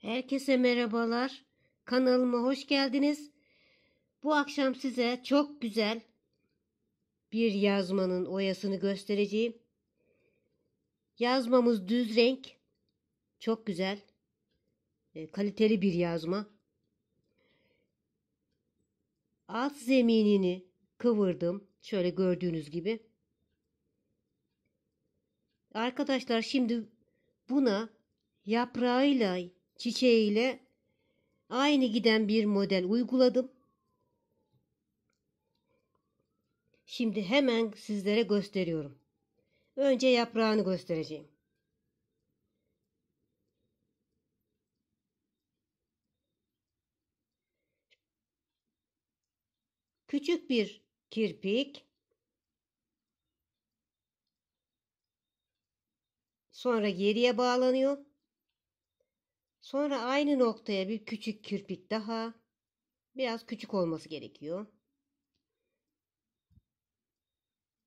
Herkese merhabalar. Kanalıma hoş geldiniz. Bu akşam size çok güzel bir yazmanın oyasını göstereceğim. Yazmamız düz renk. Çok güzel. E, kaliteli bir yazma. Alt zeminini kıvırdım. Şöyle gördüğünüz gibi. Arkadaşlar şimdi buna yaprağıyla çiçeğiyle aynı giden bir model uyguladım. Şimdi hemen sizlere gösteriyorum. Önce yaprağını göstereceğim. Küçük bir kirpik. Sonra geriye bağlanıyor. Sonra aynı noktaya bir küçük kirpik daha. Biraz küçük olması gerekiyor.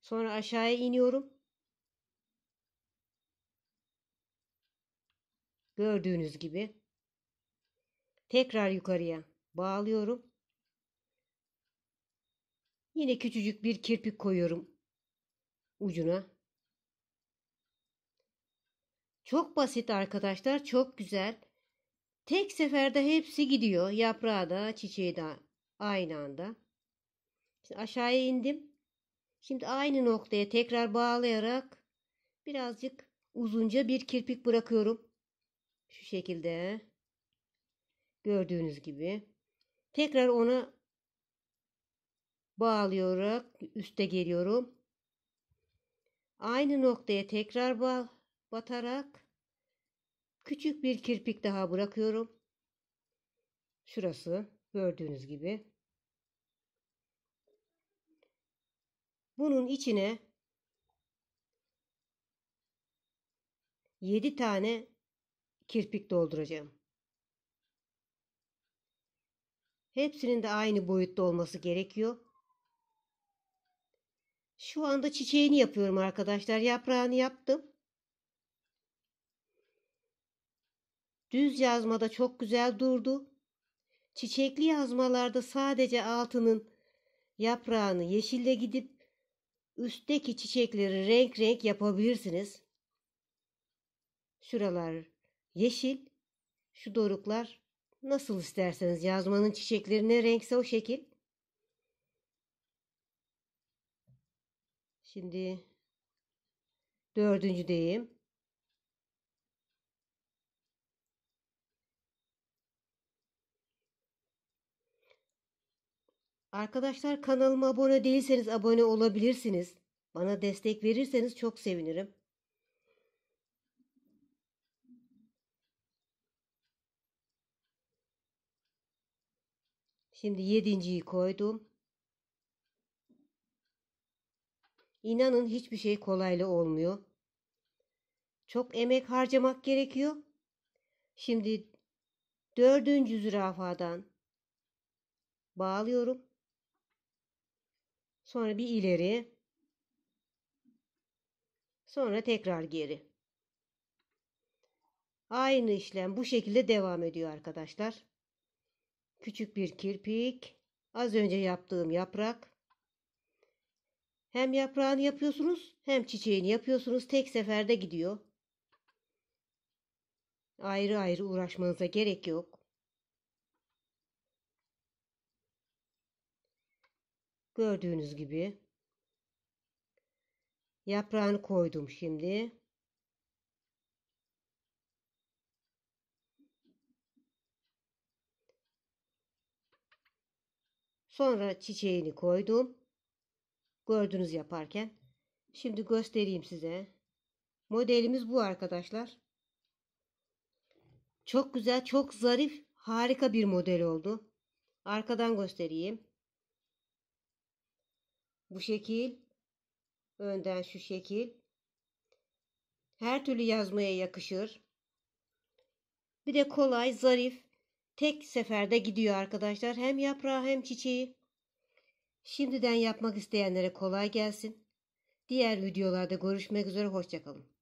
Sonra aşağıya iniyorum. Gördüğünüz gibi. Tekrar yukarıya bağlıyorum. Yine küçücük bir kirpik koyuyorum ucuna. Çok basit arkadaşlar, çok güzel. Tek seferde hepsi gidiyor. Yaprağı da çiçeği de aynı anda. Şimdi aşağıya indim. Şimdi aynı noktaya tekrar bağlayarak birazcık uzunca bir kirpik bırakıyorum. Şu şekilde. Gördüğünüz gibi. Tekrar ona bağlayarak üste geliyorum. Aynı noktaya tekrar batarak Küçük bir kirpik daha bırakıyorum. Şurası gördüğünüz gibi. Bunun içine 7 tane kirpik dolduracağım. Hepsinin de aynı boyutta olması gerekiyor. Şu anda çiçeğini yapıyorum arkadaşlar. Yaprağını yaptım. Düz yazmada çok güzel durdu. Çiçekli yazmalarda sadece altının yaprağını yeşille gidip üstteki çiçekleri renk renk yapabilirsiniz. Şuralar yeşil, şu doruklar nasıl isterseniz yazmanın çiçeklerine renkse o şekil. Şimdi dördüncüdeyim. Arkadaşlar kanalıma abone değilseniz abone olabilirsiniz. Bana destek verirseniz çok sevinirim. Şimdi yedinciyi koydum. İnanın hiçbir şey kolayla olmuyor. Çok emek harcamak gerekiyor. Şimdi dördüncü zürafadan bağlıyorum. Sonra bir ileri. Sonra tekrar geri. Aynı işlem bu şekilde devam ediyor arkadaşlar. Küçük bir kirpik, az önce yaptığım yaprak. Hem yaprağını yapıyorsunuz, hem çiçeğini yapıyorsunuz. Tek seferde gidiyor. Ayrı ayrı uğraşmanıza gerek yok. Gördüğünüz gibi. Yaprağını koydum şimdi. Sonra çiçeğini koydum. Gördünüz yaparken. Şimdi göstereyim size. Modelimiz bu arkadaşlar. Çok güzel, çok zarif, harika bir model oldu. Arkadan göstereyim bu şekil, önden şu şekil. Her türlü yazmaya yakışır. Bir de kolay, zarif, tek seferde gidiyor arkadaşlar. Hem yaprağı hem çiçeği. Şimdiden yapmak isteyenlere kolay gelsin. Diğer videolarda görüşmek üzere. Hoşçakalın.